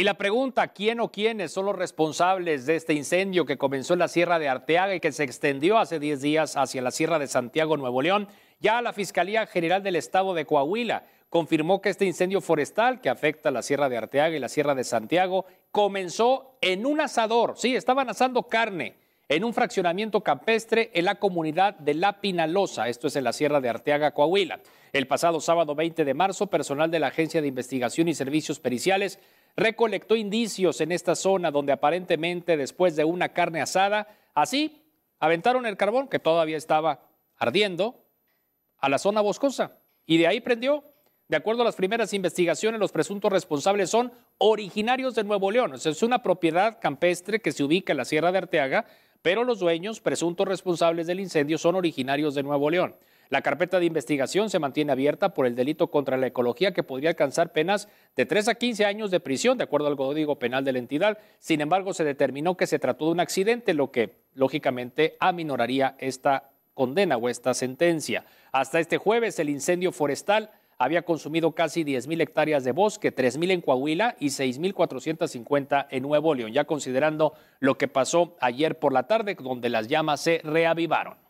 Y la pregunta, ¿quién o quiénes son los responsables de este incendio que comenzó en la Sierra de Arteaga y que se extendió hace 10 días hacia la Sierra de Santiago, Nuevo León? Ya la Fiscalía General del Estado de Coahuila confirmó que este incendio forestal que afecta la Sierra de Arteaga y la Sierra de Santiago comenzó en un asador. Sí, estaban asando carne en un fraccionamiento campestre en la comunidad de La Pinalosa, esto es en la Sierra de Arteaga, Coahuila. El pasado sábado 20 de marzo, personal de la Agencia de Investigación y Servicios Periciales recolectó indicios en esta zona donde aparentemente después de una carne asada, así aventaron el carbón que todavía estaba ardiendo a la zona boscosa y de ahí prendió. De acuerdo a las primeras investigaciones, los presuntos responsables son originarios de Nuevo León. Es una propiedad campestre que se ubica en la Sierra de Arteaga, pero los dueños, presuntos responsables del incendio, son originarios de Nuevo León. La carpeta de investigación se mantiene abierta por el delito contra la ecología que podría alcanzar penas de 3 a 15 años de prisión, de acuerdo al Código Penal de la entidad. Sin embargo, se determinó que se trató de un accidente, lo que lógicamente aminoraría esta condena o esta sentencia. Hasta este jueves, el incendio forestal había consumido casi 10.000 hectáreas de bosque, 3.000 en Coahuila y 6.450 en Nuevo León, ya considerando lo que pasó ayer por la tarde, donde las llamas se reavivaron.